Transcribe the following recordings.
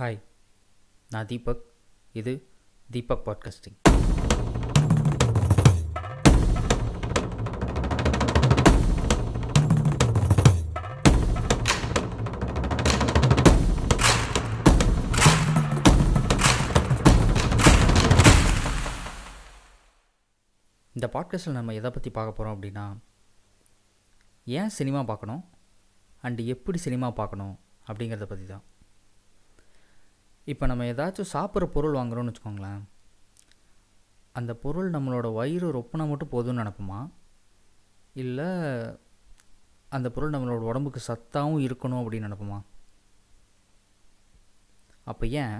hi நான் தீபக் இது Deepak podcasting இந்த பாட்காஸ்ட்டில் நம்ம எதை பற்றி பார்க்க போகிறோம் அப்படின்னா ஏன் சினிமா பார்க்கணும் அண்டு எப்படி சினிமா பார்க்கணும் அப்படிங்கிறத பற்றி தான் இப்போ நம்ம ஏதாச்சும் சாப்பிட்ற பொருள் வாங்குகிறோன்னு வச்சுக்கோங்களேன் அந்த பொருள் நம்மளோட வயிறு ரொப்பினா மட்டும் போதும்னு நினப்போமா இல்லை அந்த பொருள் நம்மளோட உடம்புக்கு சத்தாகவும் இருக்கணும் அப்படின்னு நினப்போமா அப்போ ஏன்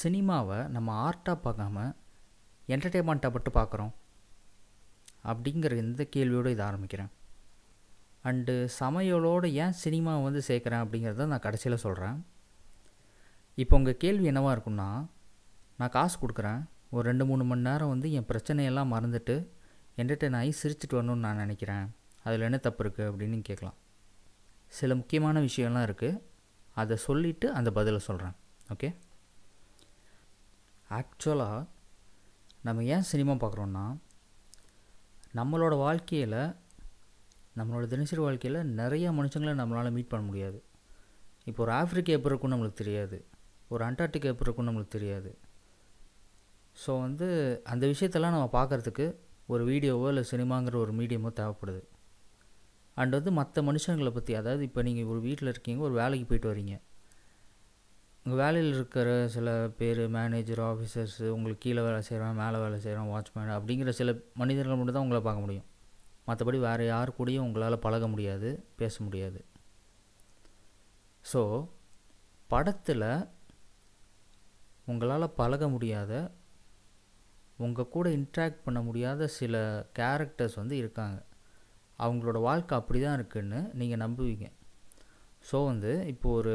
சினிமாவை நம்ம ஆர்ட்டாக பார்க்காம என்டர்டெயின்மெண்ட்டாக பட்டு பார்க்குறோம் அப்படிங்கிற எந்த கேள்வியோடு இதை ஆரம்பிக்கிறேன் அண்டு சமையலோடு ஏன் சினிமாவை வந்து சேர்க்குறேன் அப்படிங்கிறத நான் கடைசியில் சொல்கிறேன் இப்போ உங்கள் கேள்வி என்னவாக இருக்குன்னா நான் காசு கொடுக்குறேன் ஒரு ரெண்டு மூணு மணி நேரம் வந்து என் பிரச்சனையெல்லாம் மறந்துட்டு என்டர்டெயின் ஆகி சிரிச்சிட்டு வரணும்னு நான் நினைக்கிறேன் அதில் என்ன தப்பு இருக்குது அப்படின்னு கேட்கலாம் சில முக்கியமான விஷயம்லாம் இருக்குது அதை சொல்லிவிட்டு அந்த பதிலை சொல்கிறேன் ஓகே ஆக்சுவலாக நம்ம ஏன் சினிமா பார்க்குறோன்னா நம்மளோட வாழ்க்கையில் நம்மளோட தினசரி வாழ்க்கையில் நிறைய மனுஷங்களை நம்மளால் மீட் பண்ண முடியாது இப்போ ஒரு ஆஃப்ரிக்கா எப்போ இருக்கும்னு நம்மளுக்கு தெரியாது ஒரு அண்டார்டிக் எப்படி இருக்கும்னு நம்மளுக்கு தெரியாது ஸோ வந்து அந்த விஷயத்தெல்லாம் நம்ம பார்க்குறதுக்கு ஒரு வீடியோவோ இல்லை சினிமாங்கிற ஒரு மீடியமோ தேவைப்படுது அண்ட் வந்து மற்ற மனுஷங்களை பற்றி அதாவது இப்போ நீங்கள் ஒரு வீட்டில் இருக்கீங்க ஒரு வேலைக்கு போயிட்டு வரீங்க உங்கள் வேலையில் இருக்கிற சில பேர் மேனேஜர் ஆஃபீஸர்ஸ் உங்களுக்கு கீழே வேலை செய்கிறான் மேலே வேலை செய்கிறான் வாட்ச்மேன் அப்படிங்கிற சில மனிதர்கள் மட்டும் தான் உங்களை பார்க்க முடியும் மற்றபடி வேறு யார் கூடயும் உங்களால் பழக முடியாது பேச முடியாது ஸோ படத்தில் உங்களால் பழக முடியாத உங்கள் கூட இன்ட்ராக்ட் பண்ண முடியாத சில கேரக்டர்ஸ் வந்து இருக்காங்க அவங்களோட வாழ்க்கை அப்படி தான் இருக்குதுன்னு நீங்கள் நம்புவீங்க ஸோ வந்து இப்போது ஒரு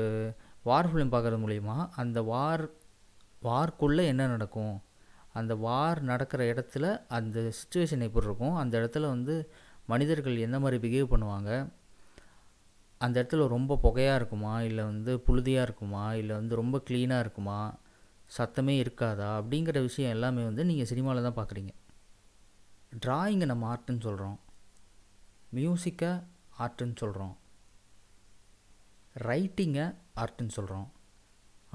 வார் ஃபிலிம் பார்க்குறது மூலிமா அந்த வார் வார்க்குள்ளே என்ன நடக்கும் அந்த வார் நடக்கிற இடத்துல அந்த சுச்சுவேஷன் எப்படி இருக்கும் அந்த இடத்துல வந்து மனிதர்கள் எந்த மாதிரி பிஹேவ் பண்ணுவாங்க அந்த இடத்துல ரொம்ப புகையாக இருக்குமா இல்லை வந்து புழுதியாக இருக்குமா இல்லை வந்து ரொம்ப க்ளீனாக இருக்குமா சத்தமே இருக்காதா அப்படிங்கிற விஷயம் எல்லாமே வந்து நீங்கள் சினிமாவில் தான் பார்க்குறீங்க ட்ராயிங்கை நம்ம ஆர்ட்டுன்னு சொல்கிறோம் மியூசிக்கை ஆர்ட்டுன்னு சொல்கிறோம் ரைட்டிங்கை ஆர்ட்டுன்னு சொல்கிறோம்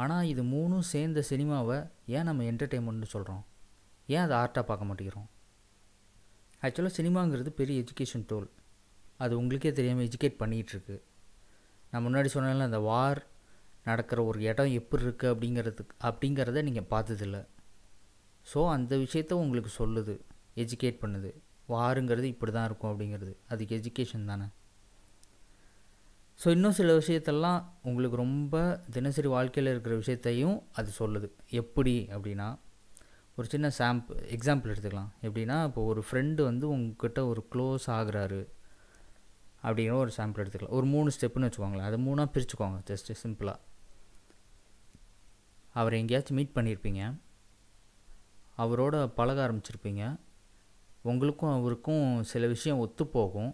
ஆனால் இது மூணும் சேர்ந்த சினிமாவை ஏன் நம்ம என்டர்டெயின்மெண்ட்னு சொல்கிறோம் ஏன் அதை ஆர்ட்டாக பார்க்க மாட்டேங்கிறோம் ஆக்சுவலாக சினிமாங்கிறது பெரிய எஜுகேஷன் டூல் அது உங்களுக்கே தெரியாமல் எஜுகேட் பண்ணிகிட்ருக்கு நான் முன்னாடி சொன்னால அந்த வார் நடக்கிற ஒரு இடம் எப்படி இருக்குது அப்படிங்கிறதுக்கு அப்படிங்கிறத நீங்கள் பார்த்ததில்ல ஸோ அந்த விஷயத்த உங்களுக்கு சொல்லுது எஜுகேட் பண்ணுது வாருங்கிறது இப்படி தான் இருக்கும் அப்படிங்கிறது அதுக்கு எஜுகேஷன் தானே ஸோ இன்னும் சில விஷயத்தெல்லாம் உங்களுக்கு ரொம்ப தினசரி வாழ்க்கையில் இருக்கிற விஷயத்தையும் அது சொல்லுது எப்படி அப்படின்னா ஒரு சின்ன சாம்ப் எக்ஸாம்பிள் எடுத்துக்கலாம் எப்படின்னா இப்போ ஒரு ஃப்ரெண்டு வந்து உங்ககிட்ட ஒரு க்ளோஸ் ஆகுறாரு அப்படிங்கிற ஒரு சாம்பிள் எடுத்துக்கலாம் ஒரு மூணு ஸ்டெப்புன்னு வச்சுக்கோங்களேன் அதை மூணாக பிரிச்சுக்கோங்க ஜஸ்ட்டு சிம்பிளாக அவரை எங்கேயாச்சும் மீட் பண்ணியிருப்பீங்க அவரோட பழக ஆரம்பிச்சிருப்பீங்க உங்களுக்கும் அவருக்கும் சில விஷயம் ஒத்து போகும்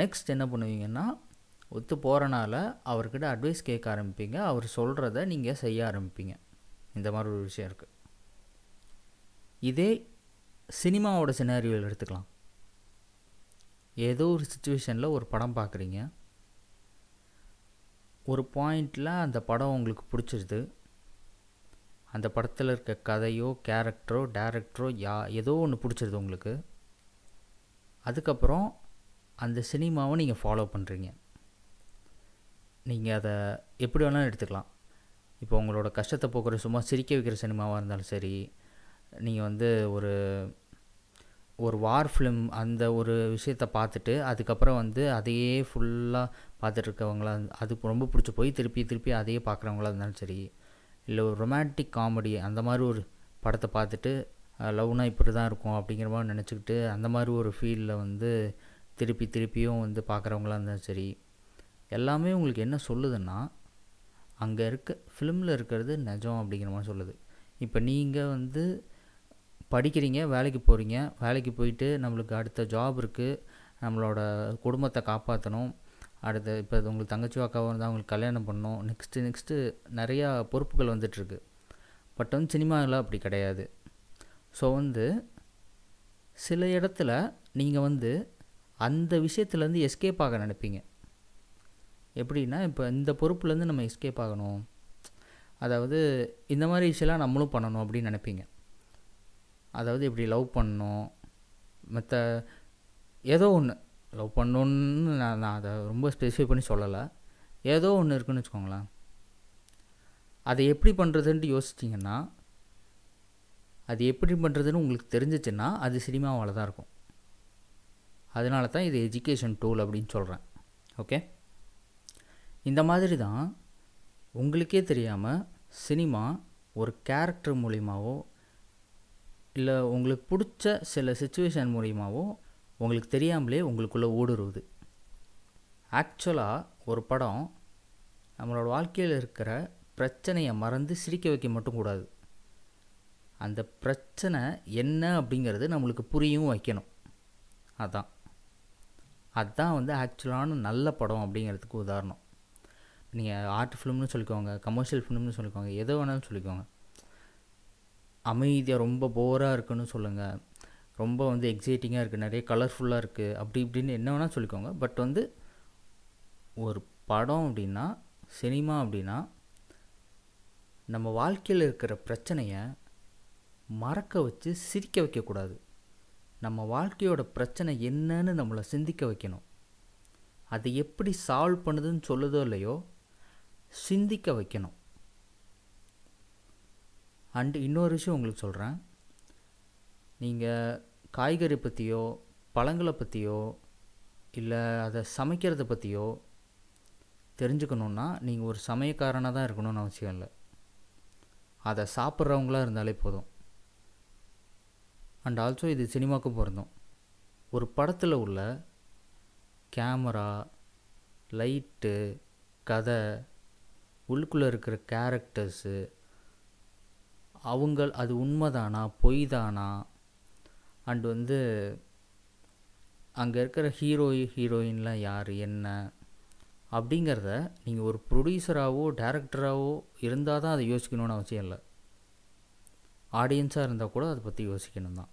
நெக்ஸ்ட் என்ன பண்ணுவீங்கன்னா ஒத்து போகிறனால அவர்கிட்ட அட்வைஸ் கேட்க ஆரம்பிப்பீங்க அவர் சொல்கிறத நீங்கள் செய்ய ஆரம்பிப்பீங்க இந்த மாதிரி ஒரு விஷயம் இருக்குது இதே சினிமாவோட சினாரியோவில் எடுத்துக்கலாம் ஏதோ ஒரு சுச்சுவேஷனில் ஒரு படம் பார்க்குறீங்க ஒரு பாயிண்டில் அந்த படம் உங்களுக்கு பிடிச்சிருது அந்த படத்தில் இருக்க கதையோ கேரக்டரோ டேரக்டரோ யா ஏதோ ஒன்று பிடிச்சிருது உங்களுக்கு அதுக்கப்புறம் அந்த சினிமாவை நீங்கள் ஃபாலோ பண்ணுறீங்க நீங்கள் அதை எப்படி வேணாலும் எடுத்துக்கலாம் இப்போ உங்களோட கஷ்டத்தை போக்குற சும்மா சிரிக்க வைக்கிற சினிமாவாக இருந்தாலும் சரி நீங்கள் வந்து ஒரு ஒரு வார் ஃபிலிம் அந்த ஒரு விஷயத்த பார்த்துட்டு அதுக்கப்புறம் வந்து அதையே ஃபுல்லாக பார்த்துட்டு இருக்கவங்களா அது ரொம்ப பிடிச்சி போய் திருப்பி திருப்பி அதையே பார்க்குறவங்களா இருந்தாலும் சரி இல்லை ஒரு ரொமான்டிக் காமெடி அந்த மாதிரி ஒரு படத்தை பார்த்துட்டு லவ்னா இப்படி தான் இருக்கும் அப்படிங்கிற மாதிரி நினச்சிக்கிட்டு அந்த மாதிரி ஒரு ஃபீலில் வந்து திருப்பி திருப்பியும் வந்து பார்க்குறவங்களா இருந்தாலும் சரி எல்லாமே உங்களுக்கு என்ன சொல்லுதுன்னா அங்கே இருக்க ஃபிலிமில் இருக்கிறது நிஜம் அப்படிங்கிற மாதிரி சொல்லுது இப்போ நீங்கள் வந்து படிக்கிறீங்க வேலைக்கு போகிறீங்க வேலைக்கு போயிட்டு நம்மளுக்கு அடுத்த ஜாப் இருக்குது நம்மளோட குடும்பத்தை காப்பாற்றணும் அடுத்த இப்போ உங்களுக்கு தங்கச்சி அக்காவாக இருந்தால் அவங்களுக்கு கல்யாணம் பண்ணணும் நெக்ஸ்ட்டு நெக்ஸ்ட்டு நிறையா பொறுப்புகள் வந்துட்டுருக்கு பட் வந்து சினிமாவில் அப்படி கிடையாது ஸோ வந்து சில இடத்துல நீங்கள் வந்து அந்த விஷயத்துலேருந்து எஸ்கேப் ஆக நினைப்பீங்க எப்படின்னா இப்போ இந்த பொறுப்புலேருந்து நம்ம எஸ்கேப் ஆகணும் அதாவது இந்த மாதிரி விஷயம்லாம் நம்மளும் பண்ணணும் அப்படின்னு நினைப்பீங்க அதாவது இப்படி லவ் பண்ணும் மற்ற ஏதோ ஒன்று லவ் பண்ணணுன்னு நான் நான் அதை ரொம்ப ஸ்பெசிஃபை பண்ணி சொல்லலை ஏதோ ஒன்று இருக்குன்னு வச்சுக்கோங்களேன் அதை எப்படி பண்ணுறதுன்ட்டு யோசிச்சிங்கன்னா அது எப்படி பண்ணுறதுன்னு உங்களுக்கு தெரிஞ்சிச்சுன்னா அது சினிமாவால் தான் இருக்கும் அதனால தான் இது எஜுகேஷன் டூல் அப்படின்னு சொல்கிறேன் ஓகே இந்த மாதிரி தான் உங்களுக்கே தெரியாமல் சினிமா ஒரு கேரக்டர் மூலிமாவோ இல்லை உங்களுக்கு பிடிச்ச சில சுச்சுவேஷன் மூலியமாகவோ உங்களுக்கு தெரியாமலே உங்களுக்குள்ளே ஊடுருவுது ஆக்சுவலாக ஒரு படம் நம்மளோட வாழ்க்கையில் இருக்கிற பிரச்சனையை மறந்து சிரிக்க வைக்க மட்டும் கூடாது அந்த பிரச்சனை என்ன அப்படிங்கிறது நம்மளுக்கு புரியும் வைக்கணும் அதான் அதுதான் வந்து ஆக்சுவலான நல்ல படம் அப்படிங்கிறதுக்கு உதாரணம் நீங்கள் ஆர்ட் ஃபிலிம்னு சொல்லிக்கோங்க கமர்ஷியல் ஃபிலிம்னு சொல்லிக்கோங்க எதை வேணாலும் சொல்லிக்கோங்க அமைதியாக ரொம்ப போராக இருக்குன்னு சொல்லுங்கள் ரொம்ப வந்து எக்ஸைட்டிங்காக இருக்குது நிறைய கலர்ஃபுல்லாக இருக்குது அப்படி இப்படின்னு என்ன வேணால் சொல்லிக்கோங்க பட் வந்து ஒரு படம் அப்படின்னா சினிமா அப்படின்னா நம்ம வாழ்க்கையில் இருக்கிற பிரச்சனையை மறக்க வச்சு சிரிக்க வைக்கக்கூடாது நம்ம வாழ்க்கையோட பிரச்சனை என்னன்னு நம்மளை சிந்திக்க வைக்கணும் அதை எப்படி சால்வ் பண்ணுதுன்னு சொல்லுதோ இல்லையோ சிந்திக்க வைக்கணும் அண்டு இன்னொரு விஷயம் உங்களுக்கு சொல்கிறேன் நீங்கள் காய்கறி பற்றியோ பழங்களை பற்றியோ இல்லை அதை சமைக்கிறத பற்றியோ தெரிஞ்சுக்கணுன்னா நீங்கள் ஒரு சமயக்காரனாக தான் இருக்கணும்னு அவசியம் இல்லை அதை சாப்பிட்றவங்களாக இருந்தாலே போதும் அண்ட் ஆல்சோ இது சினிமாவுக்கும் பிறந்தோம் ஒரு படத்தில் உள்ள கேமரா லைட்டு கதை உள்ளுக்குள்ளே இருக்கிற கேரக்டர்ஸு அவங்க அது உண்மைதானா பொய் தானா அண்ட் வந்து அங்கே இருக்கிற ஹீரோ ஹீரோயின்லாம் யார் என்ன அப்படிங்கிறத நீங்கள் ஒரு ப்ரொடியூசராகவோ டேரக்டராகவோ இருந்தால் தான் அதை யோசிக்கணும்னு அவசியம் இல்லை ஆடியன்ஸாக இருந்தால் கூட அதை பற்றி யோசிக்கணும் தான்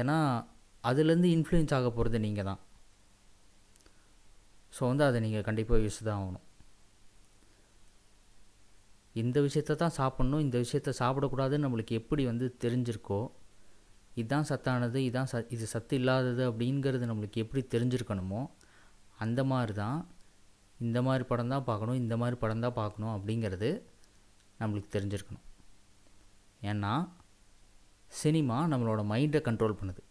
ஏன்னா அதுலேருந்து இன்ஃப்ளூயன்ஸ் ஆக போகிறது நீங்கள் தான் ஸோ வந்து அதை நீங்கள் கண்டிப்பாக யூஸ் தான் ஆகணும் இந்த விஷயத்த தான் சாப்பிட்ணும் இந்த விஷயத்த சாப்பிடக்கூடாதுன்னு நம்மளுக்கு எப்படி வந்து தெரிஞ்சிருக்கோ இதுதான் சத்தானது இதுதான் ச இது சத்து இல்லாதது அப்படிங்கிறது நம்மளுக்கு எப்படி தெரிஞ்சிருக்கணுமோ அந்த மாதிரி தான் இந்த மாதிரி படம் தான் பார்க்கணும் இந்த மாதிரி படம் தான் பார்க்கணும் அப்படிங்கிறது நம்மளுக்கு தெரிஞ்சிருக்கணும் ஏன்னா சினிமா நம்மளோட மைண்டை கண்ட்ரோல் பண்ணுது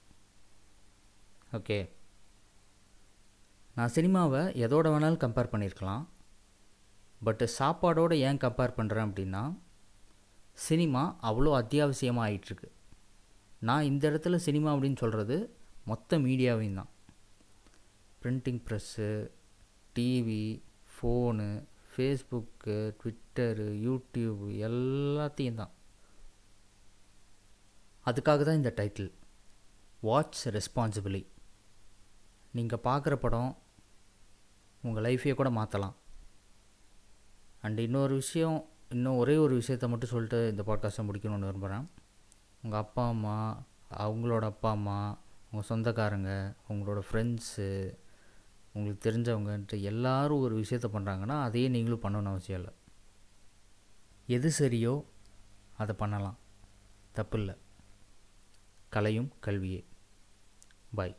ஓகே நான் சினிமாவை எதோட வேணாலும் கம்பேர் பண்ணியிருக்கலாம் பட்டு சாப்பாடோடு ஏன் கம்பேர் பண்ணுறேன் அப்படின்னா சினிமா அவ்வளோ அத்தியாவசியமாக ஆகிட்டுருக்கு நான் இந்த இடத்துல சினிமா அப்படின்னு சொல்கிறது மொத்த மீடியாவையும் தான் printing press TV phone Facebook Twitter YouTube எல்லாத்தையும் தான் அதுக்காக தான் இந்த டைட்டில் வாட்ச் ரெஸ்பான்சிபிலி நீங்கள் பார்க்குற படம் உங்கள் லைஃபையே கூட மாற்றலாம் அண்ட் இன்னொரு விஷயம் இன்னும் ஒரே ஒரு விஷயத்த மட்டும் சொல்லிட்டு இந்த பாட்காஸ்ட்டை முடிக்கணும்னு விரும்புகிறேன் உங்கள் அப்பா அம்மா அவங்களோட அப்பா அம்மா உங்கள் சொந்தக்காரங்க உங்களோட ஃப்ரெண்ட்ஸு உங்களுக்கு தெரிஞ்சவங்கன்ட்டு எல்லோரும் ஒரு விஷயத்த பண்ணுறாங்கன்னா அதையே நீங்களும் பண்ணணும் அவசியம் இல்லை எது சரியோ அதை பண்ணலாம் தப்பில்லை கலையும் கல்வியே பாய்